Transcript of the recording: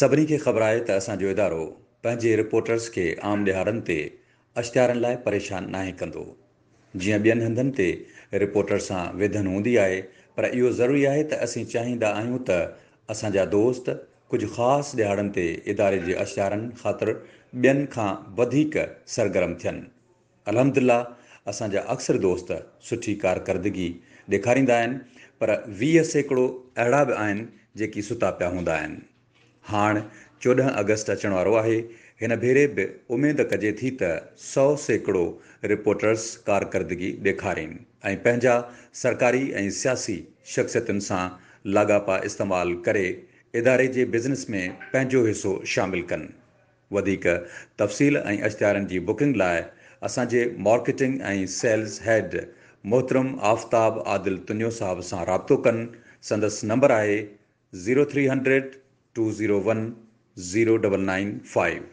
सभिनी खे ख़बर आहे त असांजो इदारो पंहिंजे रिपोर्टर्स खे आम ॾिहारनि ते अशियारनि लाइ परेशान नाहे कंदो जीअं ॿियनि हंधनि ते रिपोर्टर सां विधन हूंदी आहे पर इहो ज़रूरी आहे त असीं चाहींदा आहियूं त असांजा दोस्त कुझु ख़ासि ॾिहाड़नि ते इदारे जे अश्तियारनि ख़ातिर ॿियनि खां वधीक सरगर्म थियनि अलहमदिल्ला असांजा अक्सर दोस्त सुठी कारकरदगी ॾेखारींदा आहिनि पर वीह सैकड़ो अहिड़ा बि आहिनि जेकी सुता पिया हूंदा आहिनि हाण चोॾहं अगस्त अचण वारो आहे हिन भेरे बि उमेदु कजे थी त सौ सैकड़ो रिपोर्टर्स कारकरदगी ॾेखारीनि ऐं पंहिंजा सरकारी ऐं सियासी शख़्सियतुनि सां लाॻापा इस्तेमालु करे इदारे जे बिज़नेस में पंहिंजो हिसो शामिलु कनि वधीक तफ़सील ऐं इश्तेहारनि जी बुकिंग लाइ असांजे मार्केटिंग ऐं सेल्स हैड मोहतरम आफ़्ताब आदिल तुनियो साहब सां राब्तो कनि संदसि नंबर आहे zero three hundred Two zero one zero double nine five.